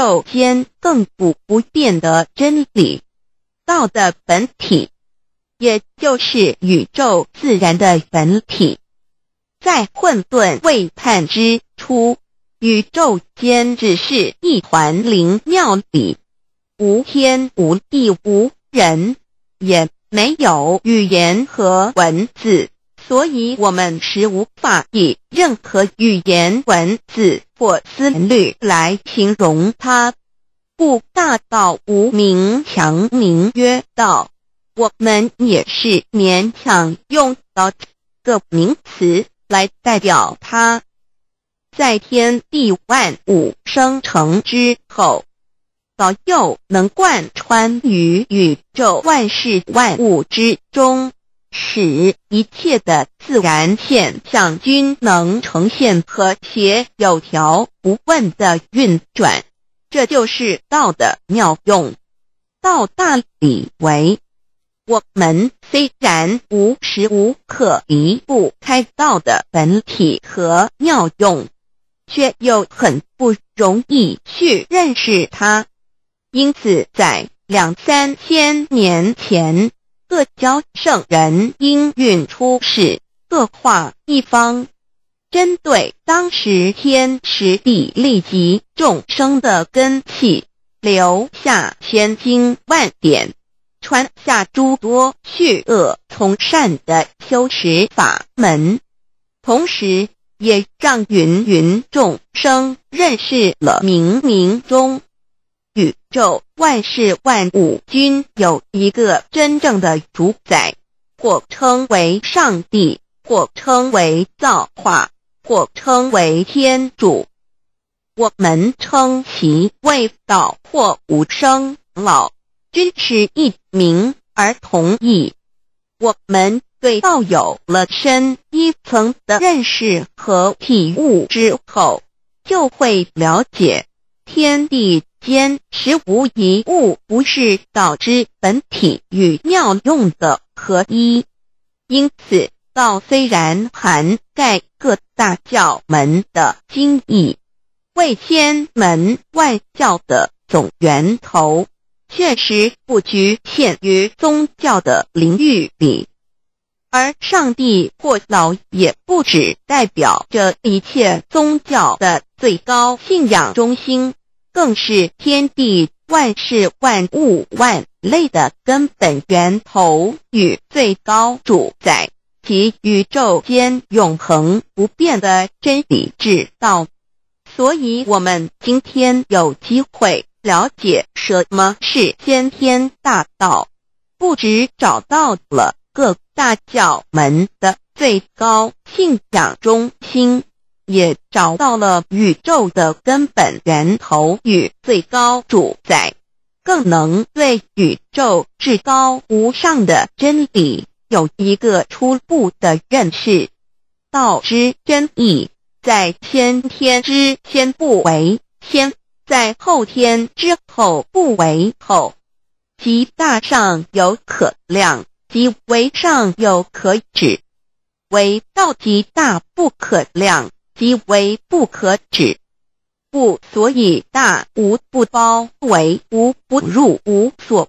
宙间亘古不变的真理，道的本体，也就是宇宙自然的本体，在混沌未判之初，宇宙间只是一团灵妙理，无天无地无人，也没有语言和文字，所以我们是无法以任何语言文字。或思虑来形容它，故大道无名，强名曰道。我们也是勉强用到这个名词来代表它。在天地万物生成之后，道又能贯穿于宇宙万事万物之中。使一切的自然现象均能呈现和谐有条不紊的运转，这就是道的妙用。道大，理为，我们虽然无时无刻离不开道的本体和妙用，却又很不容易去认识它。因此，在两三千年前。各教圣人应运出世，各化一方，针对当时天时地利及众生的根气，留下千经万典，传下诸多去恶从善的修持法门，同时也让芸芸众生认识了冥冥中。宙万事万物均有一个真正的主宰，或称为上帝，或称为造化，或称为天主。我们称其为道，或无生老，均是一名而同义。我们对道有了深一层的认识和体悟之后，就会了解。天地间，实无一物不是道之本体与妙用的合一。因此，道虽然涵盖各大教门的经义、为天门外教的总源头，确实不局限于宗教的领域里，而上帝或老也不只代表着一切宗教的最高信仰中心。更是天地万事万物万类的根本源头与最高主宰其宇宙间永恒不变的真理之道。所以，我们今天有机会了解什么是先天大道，不止找到了各大教门的最高信仰中心。也找到了宇宙的根本源头与最高主宰，更能对宇宙至高无上的真理有一个初步的认识。道之真意，在先天之先不为先，在后天之后不为后。即大上有可量，即为上有可止，唯道极大不可量。即为不可止，故所以大无不包，为无不入，无所。